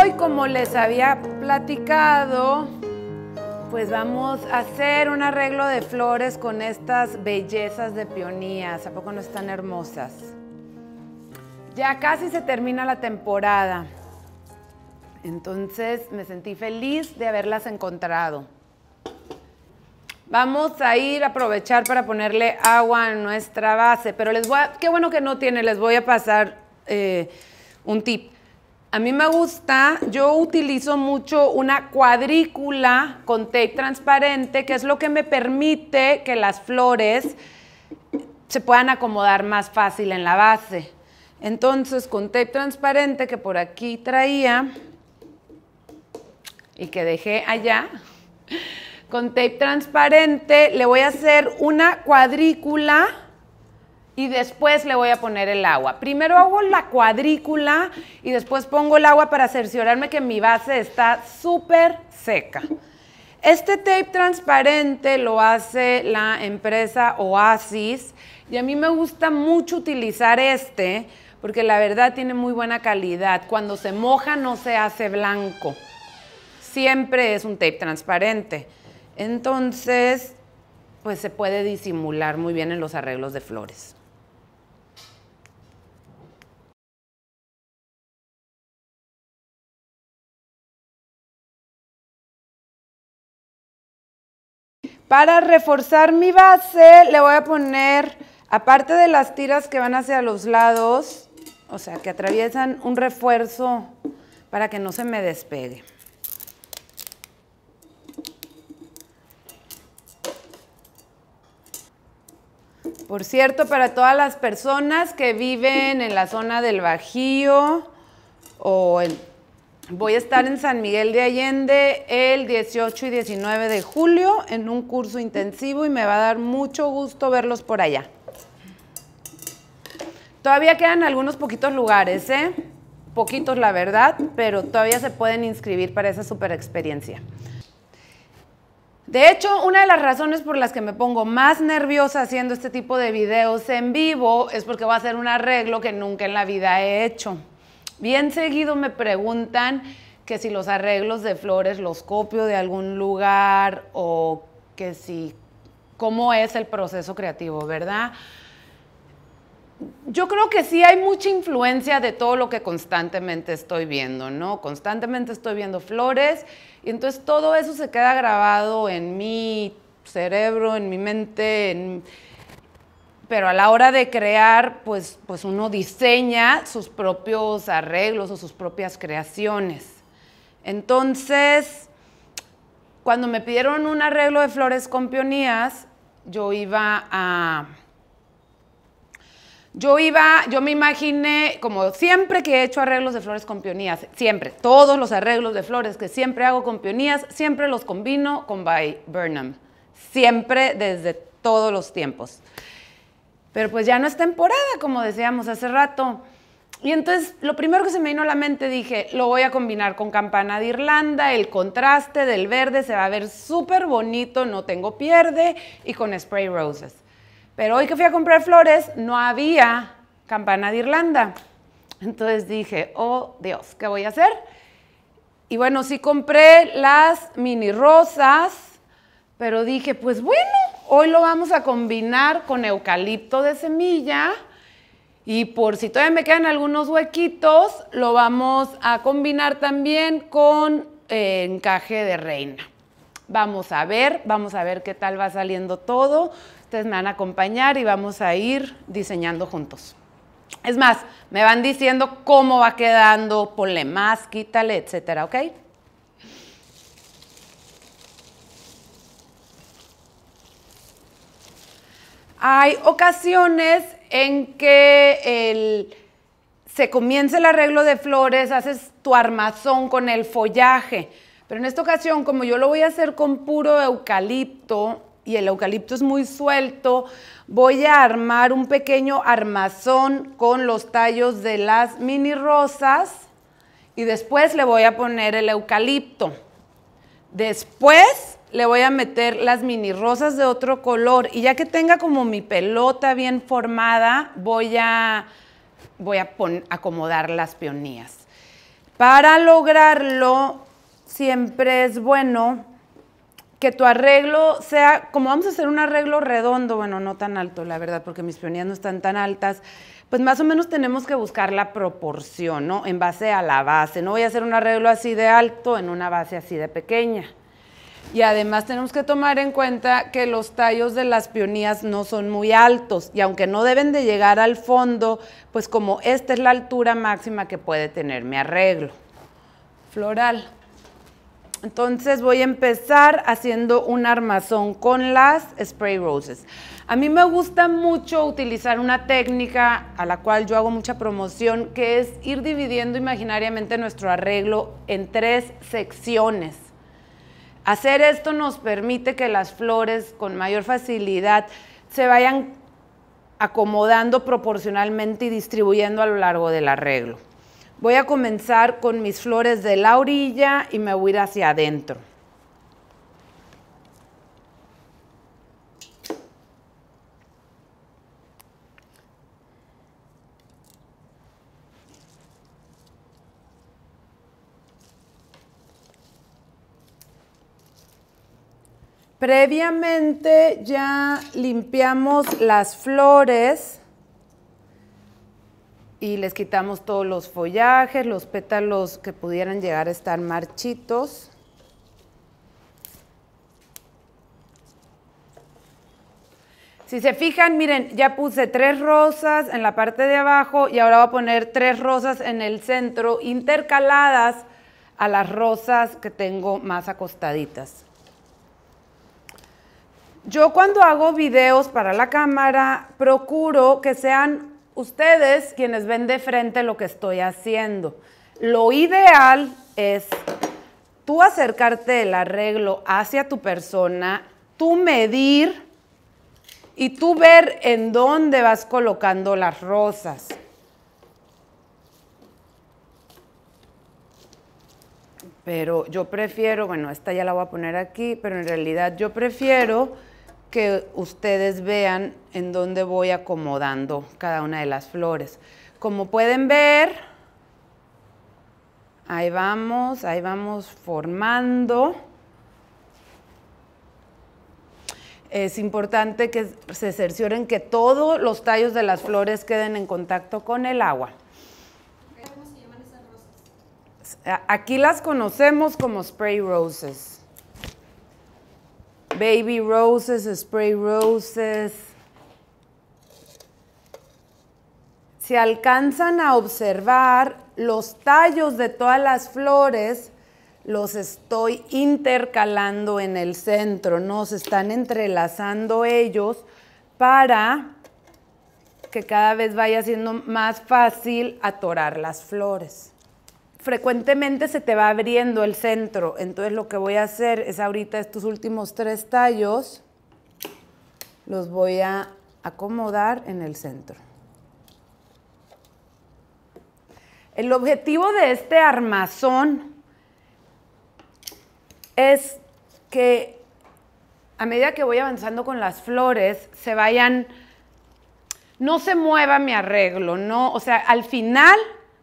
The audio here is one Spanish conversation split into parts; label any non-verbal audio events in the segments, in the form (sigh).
hoy, como les había platicado, pues vamos a hacer un arreglo de flores con estas bellezas de peonías. ¿A poco no están hermosas? Ya casi se termina la temporada. Entonces me sentí feliz de haberlas encontrado. Vamos a ir a aprovechar para ponerle agua a nuestra base, pero les qué bueno que no tiene, les voy a pasar eh, un tip. A mí me gusta, yo utilizo mucho una cuadrícula con tape transparente, que es lo que me permite que las flores se puedan acomodar más fácil en la base. Entonces, con tape transparente que por aquí traía y que dejé allá, con tape transparente le voy a hacer una cuadrícula y después le voy a poner el agua. Primero hago la cuadrícula y después pongo el agua para cerciorarme que mi base está súper seca. Este tape transparente lo hace la empresa Oasis y a mí me gusta mucho utilizar este porque la verdad tiene muy buena calidad. Cuando se moja no se hace blanco. Siempre es un tape transparente. Entonces, pues se puede disimular muy bien en los arreglos de flores. Para reforzar mi base le voy a poner, aparte de las tiras que van hacia los lados, o sea, que atraviesan un refuerzo para que no se me despegue. Por cierto, para todas las personas que viven en la zona del Bajío o en Voy a estar en San Miguel de Allende el 18 y 19 de julio en un curso intensivo y me va a dar mucho gusto verlos por allá. Todavía quedan algunos poquitos lugares, ¿eh? Poquitos, la verdad, pero todavía se pueden inscribir para esa super experiencia. De hecho, una de las razones por las que me pongo más nerviosa haciendo este tipo de videos en vivo es porque voy a hacer un arreglo que nunca en la vida he hecho. Bien seguido me preguntan que si los arreglos de flores los copio de algún lugar o que si cómo es el proceso creativo, ¿verdad? Yo creo que sí hay mucha influencia de todo lo que constantemente estoy viendo, ¿no? Constantemente estoy viendo flores y entonces todo eso se queda grabado en mi cerebro, en mi mente, en pero a la hora de crear, pues, pues uno diseña sus propios arreglos o sus propias creaciones. Entonces, cuando me pidieron un arreglo de flores con peonías, yo iba a... Yo iba, yo me imaginé, como siempre que he hecho arreglos de flores con peonías, siempre, todos los arreglos de flores que siempre hago con peonías, siempre los combino con By Burnham. Siempre desde todos los tiempos. Pero pues ya no es temporada, como decíamos hace rato. Y entonces lo primero que se me vino a la mente dije, lo voy a combinar con campana de Irlanda, el contraste del verde se va a ver súper bonito, no tengo pierde, y con spray roses. Pero hoy que fui a comprar flores no había campana de Irlanda. Entonces dije, oh Dios, ¿qué voy a hacer? Y bueno, sí compré las mini rosas, pero dije, pues bueno, hoy lo vamos a combinar con eucalipto de semilla. Y por si todavía me quedan algunos huequitos, lo vamos a combinar también con eh, encaje de reina. Vamos a ver, vamos a ver qué tal va saliendo todo. Ustedes me van a acompañar y vamos a ir diseñando juntos. Es más, me van diciendo cómo va quedando, ponle más, quítale, etcétera, ¿ok? Hay ocasiones en que se comienza el arreglo de flores, haces tu armazón con el follaje. Pero en esta ocasión, como yo lo voy a hacer con puro eucalipto y el eucalipto es muy suelto, voy a armar un pequeño armazón con los tallos de las mini rosas y después le voy a poner el eucalipto. Después le voy a meter las mini rosas de otro color y ya que tenga como mi pelota bien formada, voy a, voy a acomodar las peonías. Para lograrlo, siempre es bueno que tu arreglo sea, como vamos a hacer un arreglo redondo, bueno, no tan alto, la verdad, porque mis peonías no están tan altas, pues más o menos tenemos que buscar la proporción, ¿no? En base a la base. No voy a hacer un arreglo así de alto en una base así de pequeña. Y además tenemos que tomar en cuenta que los tallos de las peonías no son muy altos y aunque no deben de llegar al fondo, pues como esta es la altura máxima que puede tener mi arreglo floral. Entonces voy a empezar haciendo un armazón con las spray roses. A mí me gusta mucho utilizar una técnica a la cual yo hago mucha promoción, que es ir dividiendo imaginariamente nuestro arreglo en tres secciones. Hacer esto nos permite que las flores con mayor facilidad se vayan acomodando proporcionalmente y distribuyendo a lo largo del arreglo. Voy a comenzar con mis flores de la orilla y me voy hacia adentro. Previamente ya limpiamos las flores y les quitamos todos los follajes, los pétalos que pudieran llegar a estar marchitos. Si se fijan, miren, ya puse tres rosas en la parte de abajo y ahora voy a poner tres rosas en el centro intercaladas a las rosas que tengo más acostaditas. Yo cuando hago videos para la cámara, procuro que sean ustedes quienes ven de frente lo que estoy haciendo. Lo ideal es tú acercarte el arreglo hacia tu persona, tú medir y tú ver en dónde vas colocando las rosas. Pero yo prefiero, bueno, esta ya la voy a poner aquí, pero en realidad yo prefiero que ustedes vean en dónde voy acomodando cada una de las flores. Como pueden ver, ahí vamos, ahí vamos formando. Es importante que se cercioren que todos los tallos de las flores queden en contacto con el agua. Aquí las conocemos como spray roses. Baby roses, spray roses. Si alcanzan a observar los tallos de todas las flores, los estoy intercalando en el centro, ¿no? Se están entrelazando ellos para que cada vez vaya siendo más fácil atorar las flores frecuentemente se te va abriendo el centro. Entonces lo que voy a hacer es ahorita estos últimos tres tallos los voy a acomodar en el centro. El objetivo de este armazón es que a medida que voy avanzando con las flores, se vayan, no se mueva mi arreglo, no, o sea, al final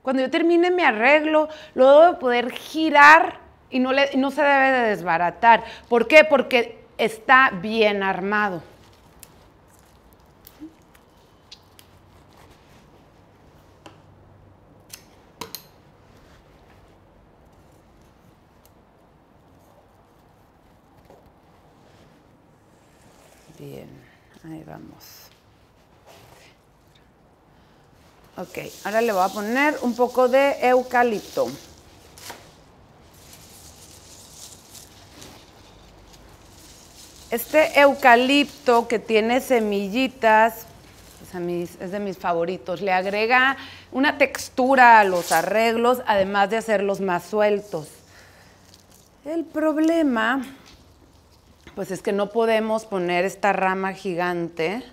cuando yo termine mi arreglo, lo debo poder girar y no, no se debe de desbaratar. ¿Por qué? Porque está bien armado. Bien, ahí vamos. Ok, ahora le voy a poner un poco de eucalipto. Este eucalipto que tiene semillitas, es de mis favoritos, le agrega una textura a los arreglos, además de hacerlos más sueltos. El problema, pues es que no podemos poner esta rama gigante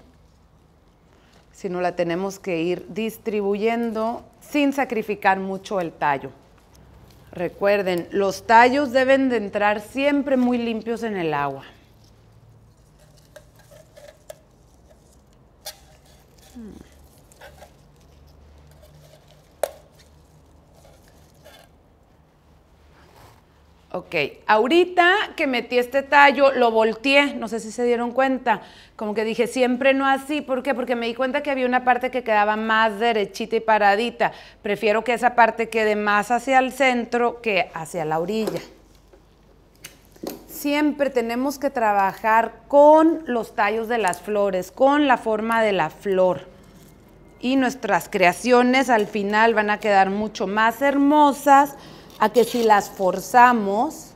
sino la tenemos que ir distribuyendo sin sacrificar mucho el tallo. Recuerden, los tallos deben de entrar siempre muy limpios en el agua. Ok, ahorita que metí este tallo, lo volteé, no sé si se dieron cuenta, como que dije siempre no así, ¿por qué? Porque me di cuenta que había una parte que quedaba más derechita y paradita, prefiero que esa parte quede más hacia el centro que hacia la orilla. Siempre tenemos que trabajar con los tallos de las flores, con la forma de la flor. Y nuestras creaciones al final van a quedar mucho más hermosas, a que si las forzamos,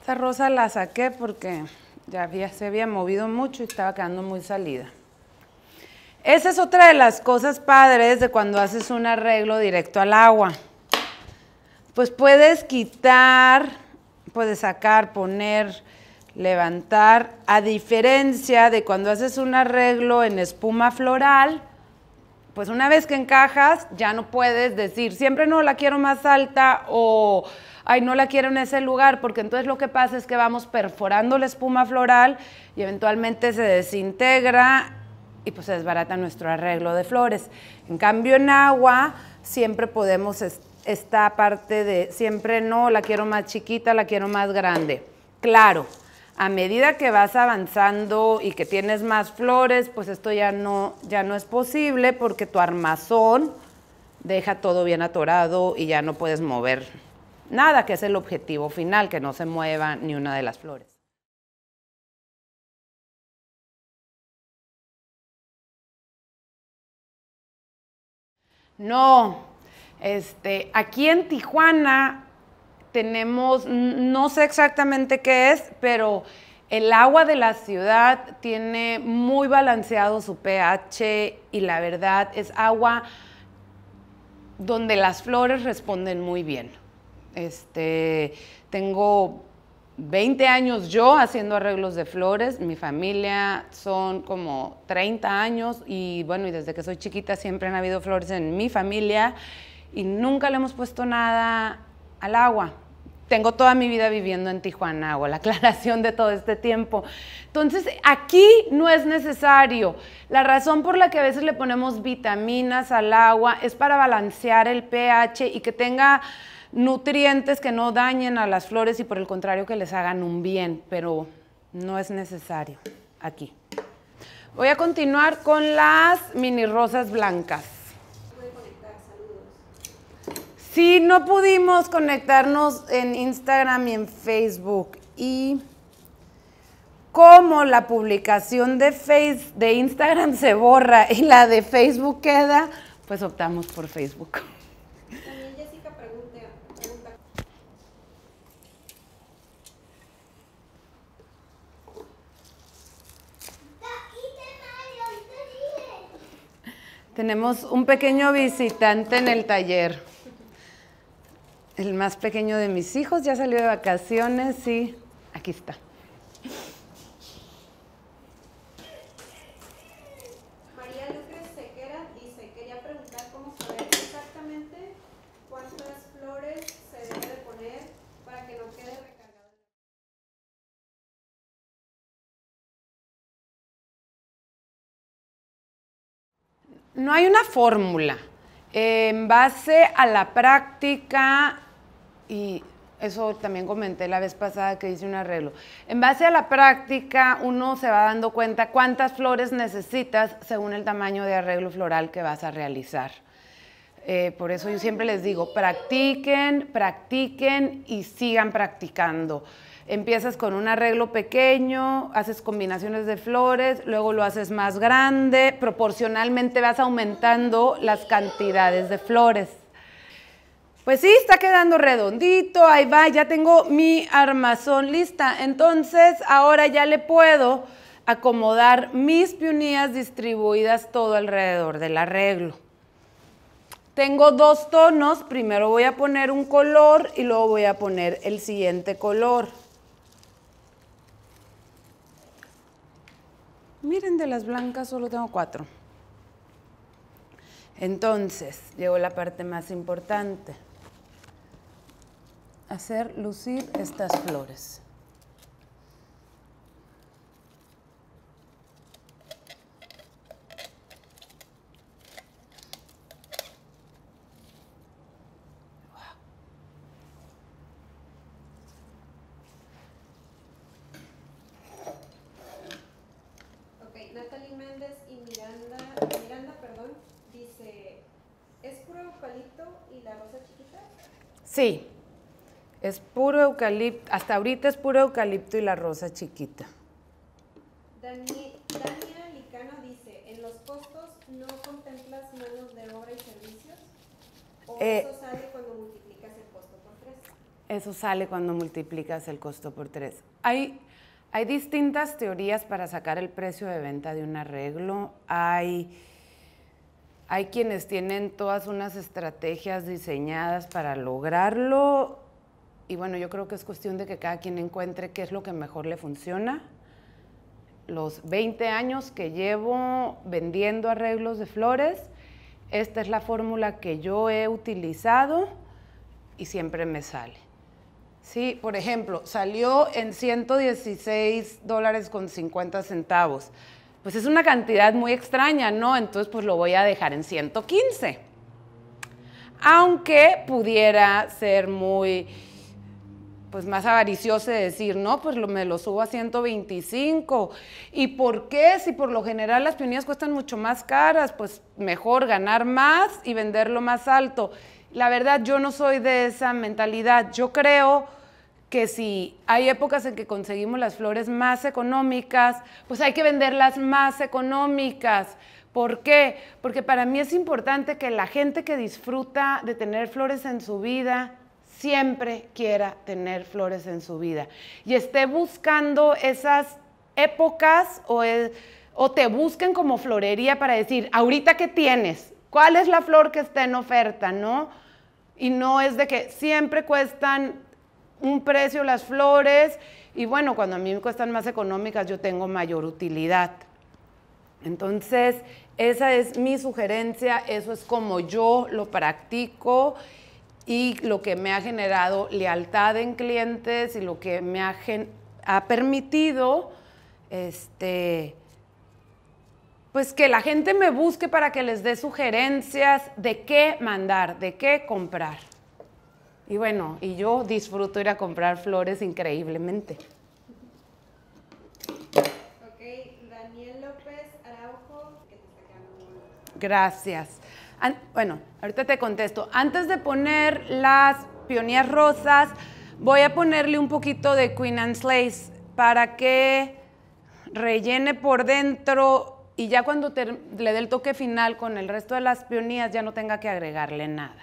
Esta rosa la saqué porque ya se había movido mucho y estaba quedando muy salida. Esa es otra de las cosas padres de cuando haces un arreglo directo al agua pues puedes quitar, puedes sacar, poner, levantar, a diferencia de cuando haces un arreglo en espuma floral, pues una vez que encajas ya no puedes decir, siempre no la quiero más alta o, ay, no la quiero en ese lugar, porque entonces lo que pasa es que vamos perforando la espuma floral y eventualmente se desintegra y pues se desbarata nuestro arreglo de flores. En cambio en agua siempre podemos este, esta parte de siempre no, la quiero más chiquita, la quiero más grande. Claro, a medida que vas avanzando y que tienes más flores, pues esto ya no, ya no es posible porque tu armazón deja todo bien atorado y ya no puedes mover nada, que es el objetivo final, que no se mueva ni una de las flores. No, este, aquí en Tijuana tenemos, no sé exactamente qué es, pero el agua de la ciudad tiene muy balanceado su pH y la verdad es agua donde las flores responden muy bien. Este, tengo 20 años yo haciendo arreglos de flores, mi familia son como 30 años y bueno, y desde que soy chiquita siempre han habido flores en mi familia y nunca le hemos puesto nada al agua. Tengo toda mi vida viviendo en Tijuana, o la (laughs) aclaración de todo este tiempo. Entonces, aquí no es necesario. La razón por la que a veces le ponemos vitaminas al agua es para balancear el pH y que tenga nutrientes que no dañen a las flores y por el contrario que les hagan un bien, pero no es necesario aquí. Voy a continuar con las mini rosas blancas. Si no pudimos conectarnos en Instagram y en Facebook. Y como la publicación de, face, de Instagram se borra y la de Facebook queda, pues optamos por Facebook. También Jessica pregunta. Tenemos un pequeño visitante en el taller. El más pequeño de mis hijos ya salió de vacaciones y aquí está. María Lucas Sequera dice, quería preguntar cómo saber exactamente cuántas flores se debe poner para que no quede recargado. No hay una fórmula en base a la práctica, y eso también comenté la vez pasada que hice un arreglo. En base a la práctica, uno se va dando cuenta cuántas flores necesitas según el tamaño de arreglo floral que vas a realizar. Eh, por eso yo siempre les digo, practiquen, practiquen y sigan practicando. Empiezas con un arreglo pequeño, haces combinaciones de flores, luego lo haces más grande, proporcionalmente vas aumentando las cantidades de flores. Pues sí, está quedando redondito, ahí va, ya tengo mi armazón lista. Entonces, ahora ya le puedo acomodar mis pionías distribuidas todo alrededor del arreglo. Tengo dos tonos, primero voy a poner un color y luego voy a poner el siguiente color. Miren, de las blancas solo tengo cuatro. Entonces, llegó la parte más importante hacer lucir estas flores. puro eucalipto, hasta ahorita es puro eucalipto y la rosa chiquita. Daniel, Daniel Licano dice, ¿en los costos no contemplas manos de obra y servicios? ¿O eh, eso sale cuando multiplicas el costo por tres? Eso sale cuando multiplicas el costo por tres. Hay, hay distintas teorías para sacar el precio de venta de un arreglo. Hay... Hay quienes tienen todas unas estrategias diseñadas para lograrlo y bueno, yo creo que es cuestión de que cada quien encuentre qué es lo que mejor le funciona. Los 20 años que llevo vendiendo arreglos de flores, esta es la fórmula que yo he utilizado y siempre me sale. Sí, por ejemplo, salió en 116 dólares con 50 centavos. Pues es una cantidad muy extraña, ¿no? Entonces pues lo voy a dejar en 115. Aunque pudiera ser muy pues más avaricioso de decir, no, pues me lo subo a 125. ¿Y por qué? Si por lo general las pionías cuestan mucho más caras, pues mejor ganar más y venderlo más alto. La verdad, yo no soy de esa mentalidad. Yo creo que si hay épocas en que conseguimos las flores más económicas, pues hay que venderlas más económicas. ¿Por qué? Porque para mí es importante que la gente que disfruta de tener flores en su vida, siempre quiera tener flores en su vida y esté buscando esas épocas o, o te busquen como florería para decir, ahorita qué tienes, ¿cuál es la flor que está en oferta? ¿No? Y no es de que siempre cuestan un precio las flores y bueno, cuando a mí me cuestan más económicas yo tengo mayor utilidad. Entonces, esa es mi sugerencia, eso es como yo lo practico y lo que me ha generado lealtad en clientes y lo que me ha, permitido este, pues que la gente me busque para que les dé sugerencias de qué mandar, de qué comprar. Y bueno, y yo disfruto ir a comprar flores increíblemente. Ok, Daniel López Araujo. Gracias bueno, ahorita te contesto. Antes de poner las pionías rosas, voy a ponerle un poquito de Queen and Lace para que rellene por dentro y ya cuando le dé el toque final con el resto de las pionías ya no tenga que agregarle nada.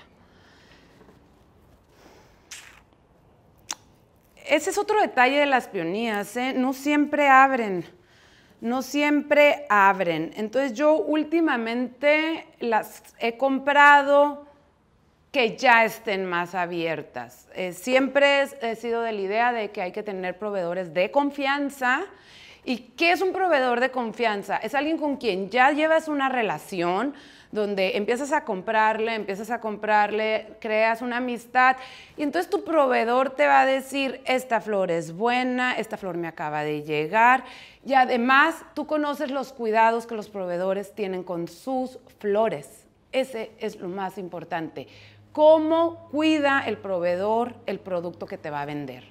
Ese es otro detalle de las pionías, ¿eh? no siempre abren no siempre abren. Entonces yo últimamente las he comprado que ya estén más abiertas. Eh, siempre he sido de la idea de que hay que tener proveedores de confianza. ¿Y qué es un proveedor de confianza? Es alguien con quien ya llevas una relación, donde empiezas a comprarle, empiezas a comprarle, creas una amistad y entonces tu proveedor te va a decir, esta flor es buena, esta flor me acaba de llegar y además tú conoces los cuidados que los proveedores tienen con sus flores. Ese es lo más importante. ¿Cómo cuida el proveedor el producto que te va a vender?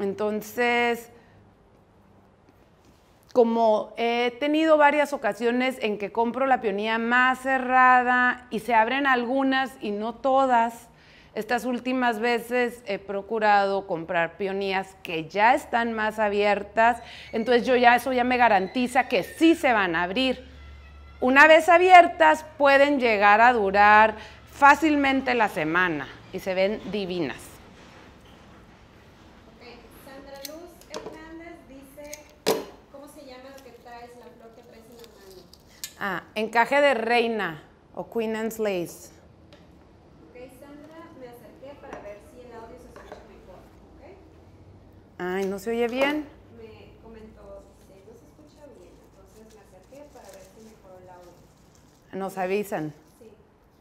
Entonces, como he tenido varias ocasiones en que compro la peonía más cerrada y se abren algunas y no todas, estas últimas veces he procurado comprar peonías que ya están más abiertas, entonces yo ya eso ya me garantiza que sí se van a abrir. Una vez abiertas pueden llegar a durar fácilmente la semana y se ven divinas. Ah, encaje de reina o Queen and Lace. Ok, Sandra, me acerqué para ver si el audio se escucha mejor, ¿ok? Ay, ¿no se oye bien? Me comentó, que no se escucha bien, entonces me acerqué para ver si mejoró el audio. Nos avisan. Sí.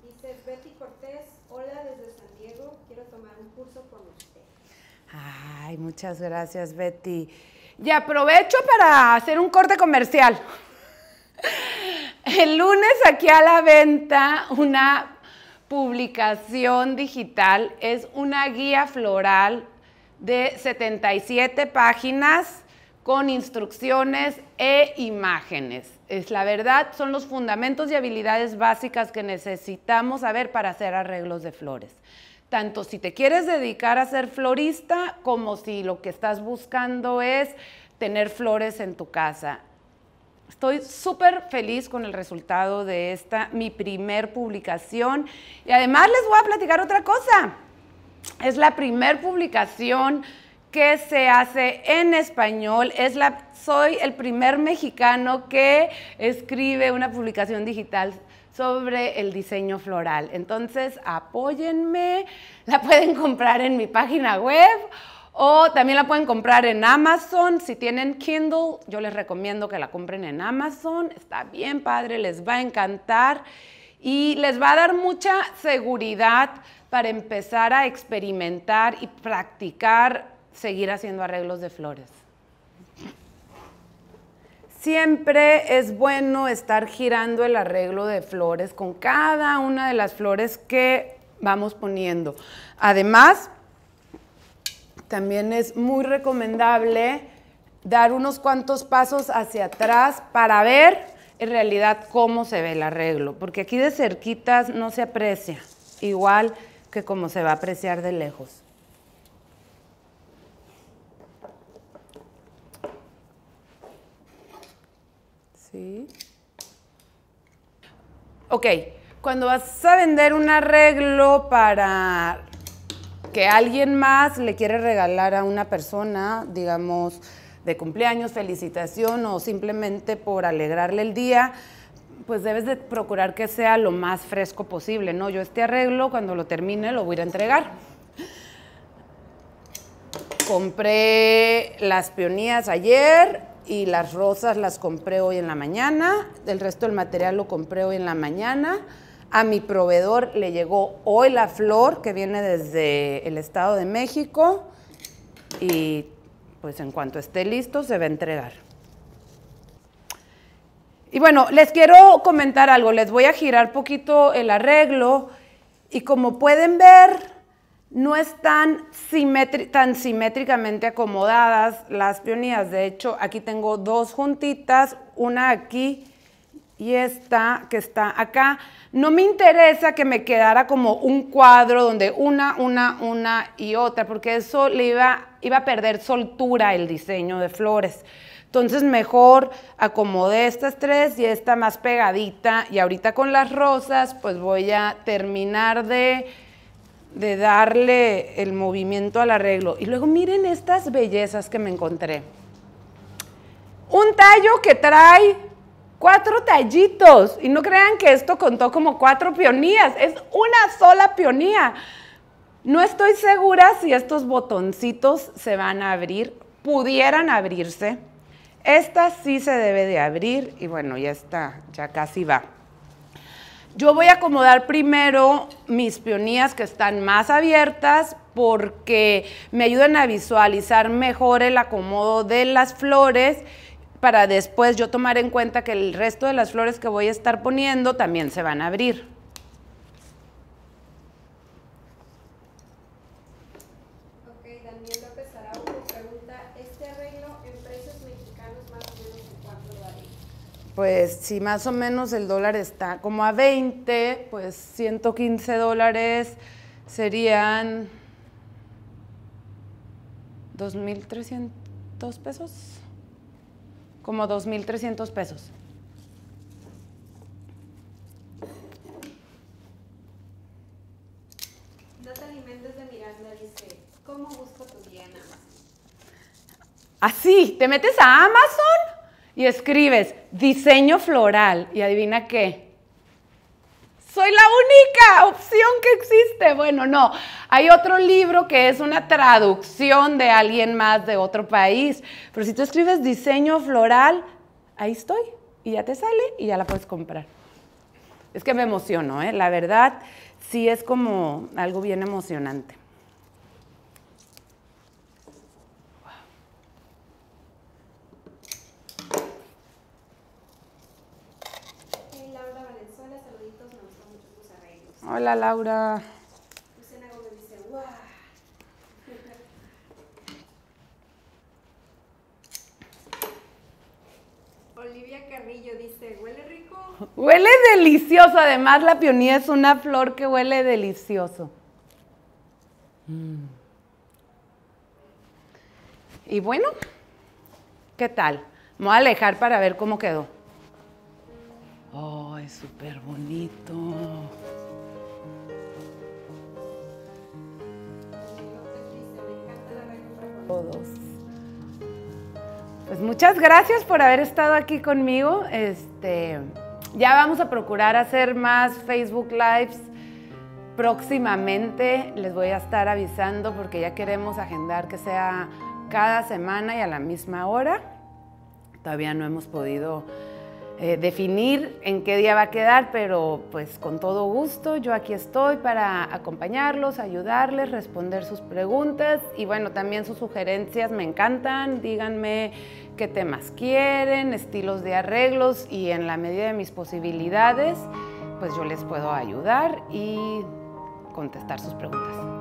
Dice Betty Cortés, hola desde San Diego, quiero tomar un curso con usted. Ay, muchas gracias, Betty. Y aprovecho para hacer un corte comercial. (laughs) El lunes aquí a la venta una publicación digital, es una guía floral de 77 páginas con instrucciones e imágenes. Es la verdad, son los fundamentos y habilidades básicas que necesitamos saber para hacer arreglos de flores. Tanto si te quieres dedicar a ser florista como si lo que estás buscando es tener flores en tu casa. Estoy súper feliz con el resultado de esta, mi primer publicación. Y además les voy a platicar otra cosa. Es la primer publicación que se hace en español. soy el primer mexicano que escribe una publicación digital sobre el diseño floral. Entonces, apóyenme. La pueden comprar en mi página web o también la pueden comprar en Amazon. Si tienen Kindle, yo les recomiendo que la compren en Amazon. Está bien padre, les va a encantar y les va a dar mucha seguridad para empezar a experimentar y practicar seguir haciendo arreglos de flores. Siempre es bueno estar girando el arreglo de flores con cada una de las flores que vamos poniendo. Además, también es muy recomendable dar unos cuantos pasos hacia atrás para ver en realidad cómo se ve el arreglo, porque aquí de cerquitas no se aprecia, igual que como se va a apreciar de lejos. Sí. Ok, cuando vas a vender un arreglo para que alguien más le quiere regalar a una persona, digamos, de cumpleaños, felicitación o simplemente por alegrarle el día, pues debes de procurar que sea lo más fresco posible, ¿no? Yo este arreglo, cuando lo termine, lo voy a entregar. Compré las peonías ayer y las rosas las compré hoy en la mañana, el resto del material lo compré hoy en la mañana. A mi proveedor le llegó hoy la flor que viene desde el Estado de México y pues en cuanto esté listo se va a entregar. Y bueno, les quiero comentar algo, les voy a girar poquito el arreglo y como pueden ver, no están tan simétricamente acomodadas las peonías. De hecho, aquí tengo dos juntitas, una aquí y esta que está acá. No me interesa que me quedara como un cuadro donde una, una, una y otra, porque eso le iba, iba a perder soltura el diseño de flores. Entonces mejor acomodé estas tres y esta más pegadita. Y ahorita con las rosas, pues voy a terminar de, de darle el movimiento al arreglo. Y luego miren estas bellezas que me encontré. Un tallo que trae cuatro tallitos. Y no crean que esto contó como cuatro pionías, es una sola pionía. No estoy segura si estos botoncitos se van a abrir, pudieran abrirse. Esta sí se debe de abrir y bueno, ya está, ya casi va. Yo voy a acomodar primero mis pionías que están más abiertas porque me ayudan a visualizar mejor el acomodo de las flores para después yo tomar en cuenta que el resto de las flores que voy a estar poniendo también se van a abrir. Ok, Daniel López pregunta, ¿este arreglo en precios mexicanos más o menos cuánto Pues si más o menos el dólar está como a 20, pues 115 dólares serían 2.300 pesos como 2.300 pesos. No te alimentes de Miranda dice, ¿cómo busco tu guía en Amazon? Ah, Así, te metes a Amazon y escribes diseño floral y adivina qué soy la única opción que existe. Bueno, no, hay otro libro que es una traducción de alguien más de otro país, pero si tú escribes diseño floral, ahí estoy y ya te sale y ya la puedes comprar. Es que me emociono, ¿eh? la verdad, sí es como algo bien emocionante. Hola Laura. dice, Olivia Carrillo dice, ¿huele rico? Huele delicioso, además la peonía es una flor que huele delicioso. Mm. Y bueno, ¿qué tal? Me voy a alejar para ver cómo quedó. ¡Oh, es súper bonito! Pues muchas gracias por haber estado aquí conmigo. Este, ya vamos a procurar hacer más Facebook Lives próximamente. Les voy a estar avisando porque ya queremos agendar que sea cada semana y a la misma hora. Todavía no hemos podido eh, definir en qué día va a quedar, pero pues con todo gusto yo aquí estoy para acompañarlos, ayudarles, responder sus preguntas y bueno, también sus sugerencias me encantan, díganme qué temas quieren, estilos de arreglos y en la medida de mis posibilidades, pues yo les puedo ayudar y contestar sus preguntas.